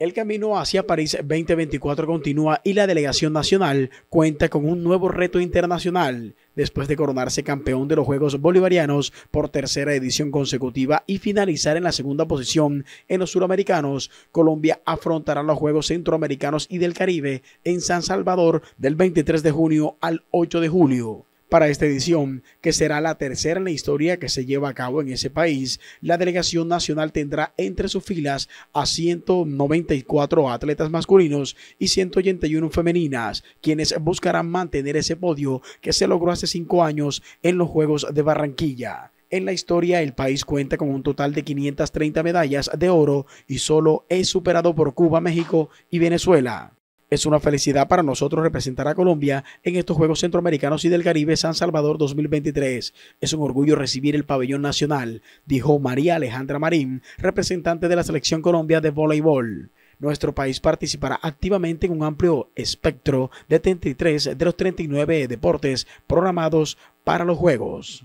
El camino hacia París 2024 continúa y la delegación nacional cuenta con un nuevo reto internacional después de coronarse campeón de los Juegos Bolivarianos por tercera edición consecutiva y finalizar en la segunda posición en los Suramericanos. Colombia afrontará los Juegos Centroamericanos y del Caribe en San Salvador del 23 de junio al 8 de julio. Para esta edición, que será la tercera en la historia que se lleva a cabo en ese país, la delegación nacional tendrá entre sus filas a 194 atletas masculinos y 181 femeninas, quienes buscarán mantener ese podio que se logró hace cinco años en los Juegos de Barranquilla. En la historia, el país cuenta con un total de 530 medallas de oro y solo es superado por Cuba, México y Venezuela. Es una felicidad para nosotros representar a Colombia en estos Juegos Centroamericanos y del Caribe San Salvador 2023. Es un orgullo recibir el pabellón nacional, dijo María Alejandra Marín, representante de la Selección Colombia de Voleibol. Nuestro país participará activamente en un amplio espectro de 33 de los 39 deportes programados para los Juegos.